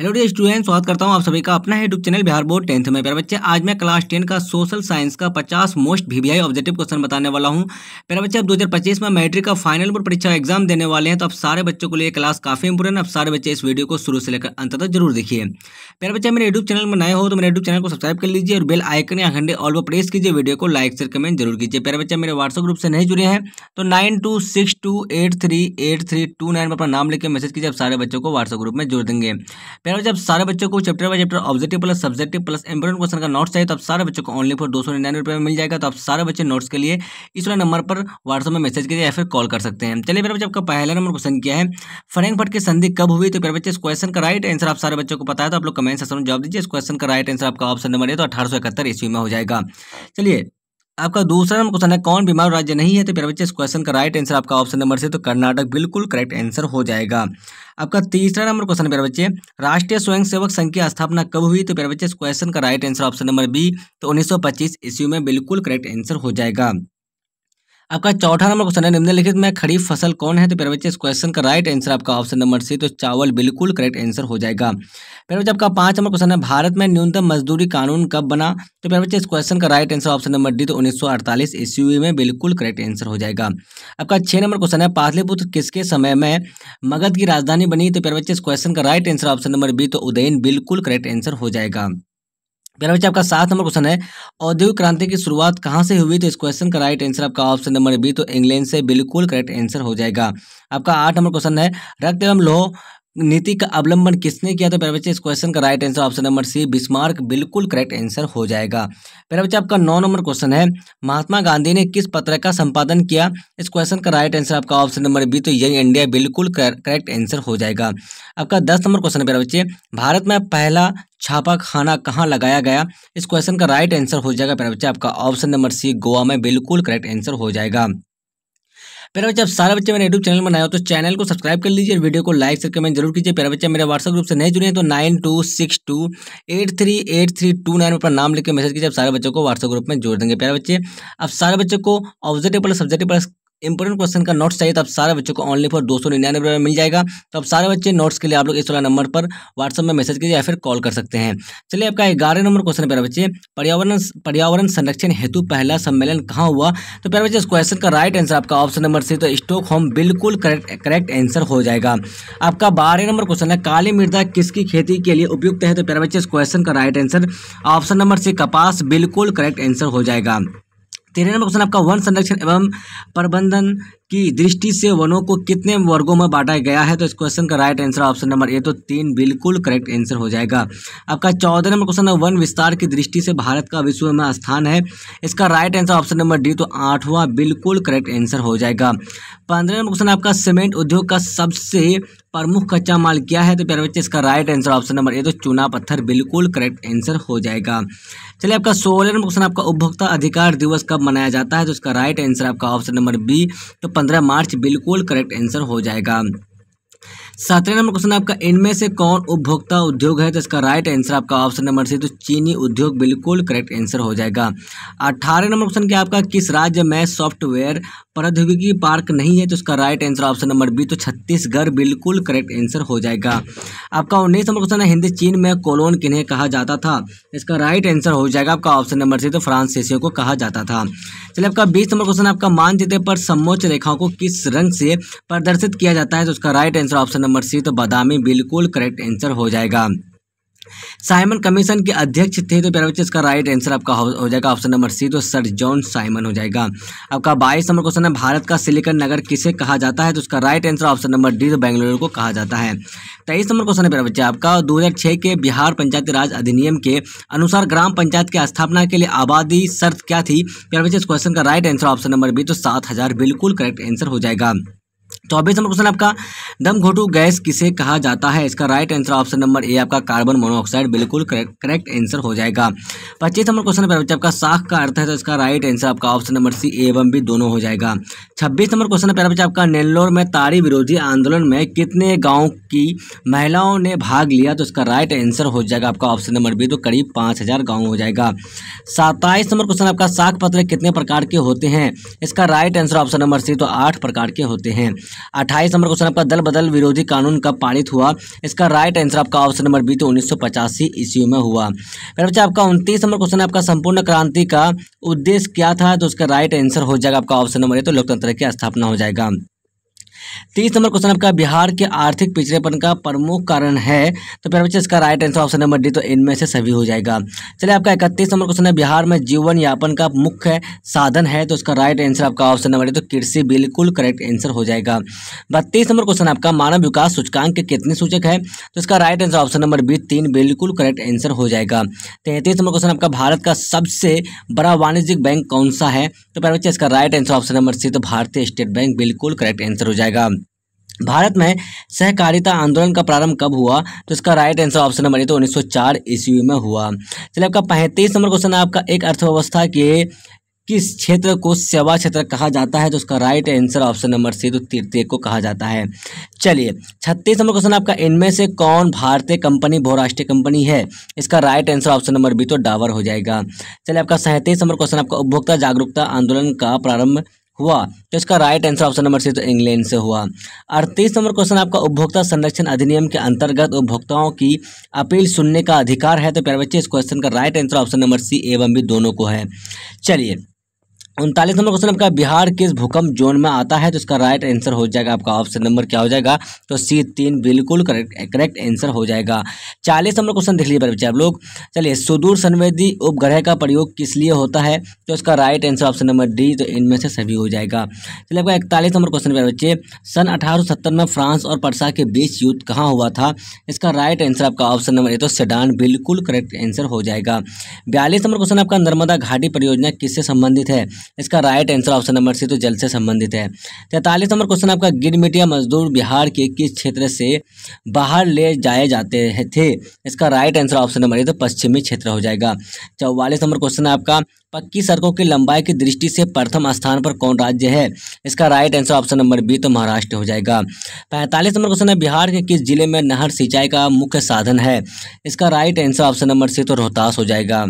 hello dear student स्वागत करता हूं आप सभी का अपना YouTube channel Bihar board tenth में प्यारे बच्चे आज मैं क्लास टेन का सोशल साइंस का 50 मोस्ट वीवीआई ऑब्जेक्टिव क्वेश्चन बताने वाला हूं प्यारे बच्चे अब 2025 में मैट्रिक का फाइनल बोर्ड परीक्षा एग्जाम देने वाले हैं तो आप सारे बच्चों के लिए क्लास काफी इंपोर्टेंट अब सारे बच्चे इस वीडियो को शुरू से लेकर अंत तक जरूर देखिए प्यारे बच्चे मेरे यूट्यूब चैनल में नए हो तो मेरे यूट्यूब चैनल को सब्सक्राइब कर लीजिए और बेल आइकन या घंटे ऑल पर प्रेस कीजिए वीडियो को लाइक शेयर कमेंट जरूर कीजिए प्यारे बच्चे मेरे व्हाट्सअप ग्रुप से नहीं जुड़े हैं तो नाइन पर अपना नाम लेकर मैसेज कीजिए आप सारे बच्चों को व्हाट्सअप ग्रुप में जोड़ देंगे पहले जब सारे बच्चों को chapter by chapter objective plus subjective plus important question का नोट्स चाहिए तो आप सारे बच्चों को ओनली फॉर दो सौ निन्यानवे रुपये में मिल जाएगा तो आप सारे बच्चे नोट्स के लिए इस वाले नंबर पर व्हाट्सअप में मैसेज कीजिए या फिर कॉल कर सकते हैं चलिए मेरे बच्चे आपका पहला नंबर क्वेश्चन किया है फरेंग की संधि कब हुई तो मेरे बच्चे इस क्वेश्चन का राइट आंसर आप सारे बच्चों को पता है तो आप लोग कमेंट सेक्शन में जवाब दीजिए इस क्वेश्चन का राइट आंसर आपका ऑप्शन नंबर है तो अठारह सौ इकहत्तर ईस्वी में हो जाएगा चलिए आपका दूसरा नंबर क्वेश्चन है कौन बीमार राज्य नहीं है तो प्यारे बच्चे इस क्वेश्चन का राइट आंसर आपका ऑप्शन नंबर से तो कर्नाटक बिल्कुल करेक्ट आंसर हो जाएगा आपका तीसरा नंबर क्वेश्चन है प्यारे बच्चे राष्ट्रीय स्वयंसेवक संघ की स्थापना कब हुई तो प्यारे बच्चे इस क्वेश्चन का right answer option number B तो उन्नीस ईस्वी में बिल्कुल करेक्ट आंसर हो जाएगा आपका चौथा नंबर क्वेश्चन है निम्नलिखित में खरीफ फसल कौन है तो प्यारे बच्चे इस क्वेश्चन का राइट आंसर आपका ऑप्शन नंबर सी तो चावल बिल्कुल करेक्ट आंसर हो जाएगा प्यारे बच्चे आपका पांच नंबर क्वेश्चन है भारत में न्यूनतम मजदूरी कानून कब बना तो प्यारे बच्चे इस क्वेश्चन का right answer option number D तो उन्नीस सौ में बिल्कुल करेक्ट आंसर हो जाएगा आपका छह नंबर क्वेश्चन है पाटलिपुत्र किसके समय में मगध की राजधानी बनी तो प्यारे बच्चे इस क्वेश्चन का right answer option number B तो उदयन बिल्कुल करेक्ट आंसर हो जाएगा मेरा बच्चा आपका सात नंबर क्वेश्चन है औद्योगिक क्रांति की शुरुआत कहाँ से हुई तो इस क्वेश्चन का राइट आंसर आपका ऑप्शन नंबर बी तो इंग्लैंड से बिल्कुल करेक्ट आंसर हो जाएगा आपका आठ नंबर क्वेश्चन है रक्त एवं लोह नीति का अवलंबन किसने किया तो बच्चे इस क्वेश्चन का right answer option number C Bismarck बिल्कुल करेक्ट आंसर हो जाएगा प्यारे बच्चे आपका नौ नंबर क्वेश्चन है महात्मा गांधी ने किस पत्र का संपादन किया इस क्वेश्चन का राइट आंसर आपका ऑप्शन नंबर बी तो यंग इंडिया बिल्कुल करेक्ट आंसर हो जाएगा आपका दस नंबर क्वेश्चन है बच्चे भारत में पहला छापा खाना कहाँ लगाया गया इस क्वेश्चन का राइट आंसर हो जाएगा प्यारे बच्चे आपका ऑप्शन नंबर सी गोवा में बिल्कुल करेक्ट आंसर हो जाएगा पहले बच्चे आप सारे बच्चे मेरे यूट्यूब चैनल बनाए हो तो चैनल को सब्सक्राइब कर लीजिए वीडियो को लाइक से कमेंट जरूर कीजिए प्यारे बच्चे मेरे व्हाट्सअप ग्रुप से नहीं जुड़े हैं तो nine two six two eight three eight three two nine पर नाम लिखकर मैसेज कीजिए आप सारे बच्चों को व्हाट्सअप ग्रुप में जोड़ देंगे पहले बच्चे आप सारे बच्चों को objective plus subjective plus important question का नोट्स चाहिए तो आप सारे बच्चों को ऑनली फॉर दो सौ निन्यानवे मिल जाएगा तो आप सारे बच्चे नोट्स के लिए आप लोग इस वाला नंबर पर व्हाट्सअप में मैसेज कीजिए या फिर कॉल कर सकते हैं चलिए आपका ग्यारह नंबर क्वेश्चन है प्यारे बच्चे पर्यावरण पर्यावरण संरक्षण हेतु पहला सम्मेलन कहाँ हुआ तो प्यारे बच्चे इस क्वेश्चन का राइट आंसर आपका ऑप्शन नंबर सी तो स्टोक होम बिल्कुल करेक्ट करेक्ट आंसर हो जाएगा आपका बारह नंबर क्वेश्चन है काली मृदा किसकी खेती के लिए उपयुक्त है तो प्यारे बच्चे इस क्वेश्चन का right answer option number C कपास बिल्कुल करेक्ट आंसर हो जाएगा तेरह नंबर क्वेश्चन आपका वन संरक्षण एवं प्रबंधन की दृष्टि से वनों को कितने वर्गों में बांटा गया है तो इस क्वेश्चन का right answer option number A तो तीन बिल्कुल करेक्ट आंसर हो जाएगा आपका चौदह नंबर क्वेश्चन है वन विस्तार की दृष्टि से भारत का विश्व में स्थान है इसका right answer option number D तो आठवां बिल्कुल करेक्ट आंसर हो जाएगा पंद्रह नंबर क्वेश्चन आपका सीमेंट उद्योग का सबसे प्रमुख कच्चा माल क्या है तो प्यारे बच्चे इसका right answer option number A तो चूना पत्थर बिल्कुल करेक्ट आंसर हो जाएगा चलिए आपका सोलह नंबर क्वेश्चन आपका उपभोक्ता अधिकार दिवस कब मनाया जाता है तो इसका राइट आंसर आपका ऑप्शन नंबर बी तो पंद्रह मार्च बिल्कुल करेक्ट आंसर हो जाएगा सातवें नंबर क्वेश्चन आपका इनमें से कौन उपभोक्ता उद्योग है तो इसका राइट आंसर आपका ऑप्शन नंबर सी तो चीनी उद्योग बिल्कुल करेक्ट आंसर हो जाएगा अठारह नंबर क्वेश्चन क्या आपका किस राज्य में सॉफ्टवेयर प्रौद्योगिकी पार्क नहीं है तो इसका right answer option number B तो छत्तीसगढ़ बिल्कुल करेक्ट आंसर हो जाएगा आपका उन्नीस नंबर क्वेश्चन है हिंदी चीन में कोलोन किन्हें कहा जाता था इसका राइट आंसर हो जाएगा आपका ऑप्शन नंबर सी तो फ्रांसीसियों को कहा जाता था चलिए आपका बीस नंबर क्वेश्चन आपका मानचित्र पर समोच्च रेखाओं को किस रंग से प्रदर्शित किया जाता है तो उसका right answer option number C तो बदामी बिल्कुल करेक्ट आंसर हो जाएगा साइमन कमीशन के अध्यक्ष थे तो प्यारे इसका राइट आंसर आपका हो जाएगा ऑप्शन नंबर सी तो सर जॉन साइमन हो जाएगा आपका बाईस नंबर क्वेश्चन है भारत का सिलिकन नगर किसे कहा जाता है तो उसका right answer option number D तो बेंगलुरु को कहा जाता है तेईस नंबर क्वेश्चन है प्यारे बच्चे आपका दो के बिहार पंचायती राज अधिनियम के अनुसार ग्राम पंचायत की स्थापना के लिए आबादी शर्त क्या थी प्यारे बच्चे इस क्वेश्चन का right answer option number B तो सात बिल्कुल करेक्ट आंसर हो जाएगा चौबीस तो नंबर क्वेश्चन आपका दम घोटू गैस किसे कहा जाता है इसका right answer option number A आपका कार्बन मोनोऑक्साइड बिल्कुल करेक्ट आंसर हो जाएगा पच्चीस नंबर क्वेश्चन पर बच्चे आपका साख का अर्थ है तो इसका राइट आंसर आपका ऑप्शन नंबर सी एवं बी दोनों हो जाएगा छब्बीस नंबर क्वेश्चन पर बच्चा आपका नेल्लोर में तारी विरोधी आंदोलन में कितने गाँव की महिलाओं ने भाग लिया तो इसका राइट आंसर हो जाएगा आपका ऑप्शन नंबर बी तो करीब पाँच हज़ार गाँव हो जाएगा सत्ताईस नंबर क्वेश्चन आपका साख पत्र कितने प्रकार के होते हैं इसका right answer option number C तो आठ प्रकार के होते हैं अट्ठाईस नंबर क्वेश्चन आपका दल बदल विरोधी कानून कब पारित हुआ इसका राइट आंसर आपका ऑप्शन नंबर बी तो उन्नीस सौ ईस्वी में हुआ फिर बच्चा आपका उनतीस नंबर क्वेश्चन आपका संपूर्ण क्रांति का उद्देश्य क्या था तो उसका राइट आंसर हो जाएगा आपका ऑप्शन नंबर ए तो लोकतंत्र की स्थापना हो जाएगा तीस नंबर क्वेश्चन आपका बिहार के आर्थिक पिछड़ेपन का प्रमुख कारण है तो फिर बच्चे इसका right answer option number D तो इनमें से सभी हो जाएगा चलिए आपका इकतीस नंबर क्वेश्चन है बिहार में जीवन यापन का मुख्य साधन है तो उसका राइट आंसर आपका ऑप्शन नंबर डी तो कृषि बिल्कुल करेक्ट आंसर हो जाएगा बत्तीस नंबर क्वेश्चन आपका मानव विकास सूचकांक के कितने सूचक है तो इसका right answer option number B तीन बिल्कुल करेक्ट आंसर हो जाएगा तैंतीस नंबर क्वेश्चन आपका भारत का सबसे बड़ा वाणिज्यिक बैंक कौन सा है तो प्यार बच्चे इसका right answer option number C तो भारतीय स्टेट बैंक बिल्कुल करेक्ट आंसर हो जाएगा जाएगा भारत में सहकारिता आंदोलन का प्रारंभ कब हुआ तो इसका right answer option number A तो 1904 ईस्वी में हुआ चलिए आपका पैंतीस नंबर क्वेश्चन है आपका एक अर्थव्यवस्था के किस क्षेत्र को सेवा क्षेत्र कहा जाता है तो उसका right answer option number C तो तृतीय को कहा जाता है चलिए छत्तीस नंबर क्वेश्चन आपका इनमें से कौन भारतीय कंपनी बहुराष्ट्रीय कंपनी है इसका right answer option number B तो डावर हो जाएगा चलिए आपका सैंतीस नंबर क्वेश्चन आपका उपभोक्ता जागरूकता आंदोलन का प्रारंभ हुआ तो इसका right answer option number C तो इंग्लैंड से हुआ अड़तीस नंबर क्वेश्चन आपका उपभोक्ता संरक्षण अधिनियम के अंतर्गत उपभोक्ताओं की अपील सुनने का अधिकार है तो प्यार बच्चे इस क्वेश्चन का right answer option number C एवं बी दोनों को है चलिए उनतालीस नंबर क्वेश्चन आपका बिहार किस भूकंप जोन में आता है तो इसका राइट आंसर हो जाएगा आपका ऑप्शन नंबर क्या हो जाएगा तो सी तीन बिल्कुल करेक्ट करेक्ट आंसर हो जाएगा चालीस नंबर क्वेश्चन देख लीजिए बच्चे आप लोग चलिए सुदूर संवेदी उपग्रह का प्रयोग किस लिए होता है तो इसका right answer option number D तो इनमें से सभी हो जाएगा चलिए आपका इकतालीस नंबर क्वेश्चन पर बच्चे सन अठारह में फ्रांस और पर्सा के बीच युद्ध कहाँ हुआ था इसका राइट आंसर आपका ऑप्शन नंबर ए तो सेडान बिल्कुल करेक्ट आंसर हो जाएगा बयालीस नंबर क्वेश्चन आपका नर्मदा घाटी परियोजना किससे संबंधित है इसका right answer option number C तो जल से संबंधित है तैंतालीस नंबर क्वेश्चन आपका गिरमिटिया मजदूर बिहार के किस क्षेत्र से बाहर ले जाए जाते थे इसका right answer option number A तो पश्चिमी क्षेत्र हो जाएगा चौवालीस नंबर क्वेश्चन आपका पक्की सड़कों की लंबाई की दृष्टि से प्रथम स्थान पर कौन राज्य है इसका right answer option number B तो महाराष्ट्र हो जाएगा पैंतालीस नंबर क्वेश्चन है बिहार के किस जिले में नहर सिंचाई का मुख्य साधन है इसका right answer option number C तो रोहतास हो जाएगा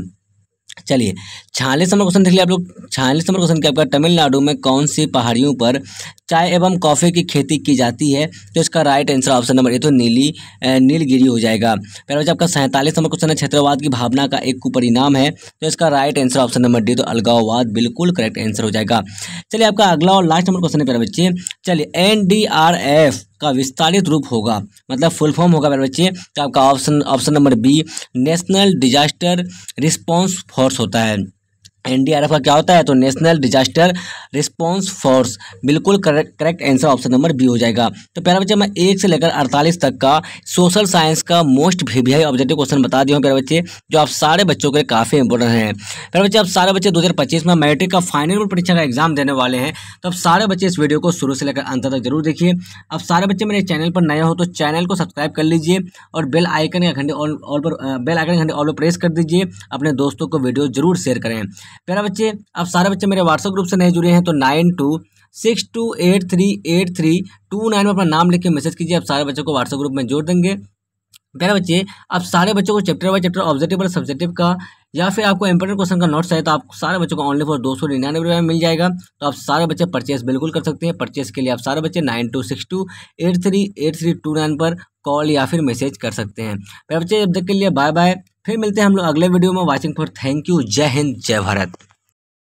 चलिए छियालीस नंबर क्वेश्चन देख लिया आप लोग छियालीस नंबर क्वेश्चन क्या आपका तमिलनाडु में कौन सी पहाड़ियों पर चाय एवं कॉफ़ी की खेती की जाती है तो इसका राइट आंसर ऑप्शन नंबर ये तो नीली नीलगिरी हो जाएगा पहले बच्चा आपका सैंतालीस नंबर क्वेश्चन है क्षेत्रवाद की भावना का एक कुपरिणाम है तो इसका right answer option number D तो अलगाववाद बिल्कुल करेक्ट आंसर हो जाएगा चलिए आपका अगला और लास्ट नंबर क्वेश्चन है पहले बच्चे चलिए एन का विस्तारित रूप होगा मतलब फुल फॉर्म होगा मेरे बच्चे तो आपका option option number B national disaster response force होता है एनडीआरएफ का क्या होता है तो नेशनल डिजास्टर रिस्पांस फोर्स बिल्कुल correct answer option number B हो जाएगा तो प्यारा बच्चे मैं एक से लेकर अड़तालीस तक का सोशल साइंस का मोस्ट वीवीआई ऑब्जेक्टिव क्वेश्चन बता दिया हूँ प्यारे बच्चे जो आप सारे बच्चों के लिए काफ़ी इंपॉर्टेंट हैं प्यारे बच्चे आप सारे बच्चे दो में मैट्रिक का फाइनल परीक्षा का एग्जाम देने वाले हैं तो आप सारे बच्चे इस वीडियो को शुरू से लेकर अंत तक जरूर देखिए अब सारे बच्चे मेरे चैनल पर नए हो तो चैनल को सब्सक्राइब कर लीजिए और बेल आइकन का घंटे ऑल पर बेल आइकन घंटे ऑल पर प्रेस कर दीजिए अपने दोस्तों को वीडियो जरूर शेयर करें प्यारा बच्चे अब सारे बच्चे मेरे व्हाट्सअप ग्रुप से नहीं जुड़े हैं तो nine two six two eight three eight three two nine में अपना नाम लिख के मैसेज कीजिए आप सारे बच्चों को व्हाट्सअप ग्रुप में जोड़ देंगे रहे बच्चे आप सारे बच्चों को चैप्टर बाय चैप्टर ऑब्जेक्टिव और सब्जेक्टिव का या फिर आपको इंपॉर्टेंट क्वेश्चन का नोट्स चाहिए तो आप सारे बच्चों को ऑनली फॉर दो सौ निन्यानवे रुपये में मिल जाएगा तो आप सारे बच्चे परचेस बिल्कुल कर सकते हैं परचेस के लिए आप सारे बच्चे nine two six two eight three eight three two nine पर कॉल या फिर मैसेज कर सकते हैं प्यारे तो बच्चे अब तक के लिए बाय बाय फिर मिलते हैं हम लोग अगले वीडियो में वॉचिंग फॉर थैंक यू जय हिंद जय भारत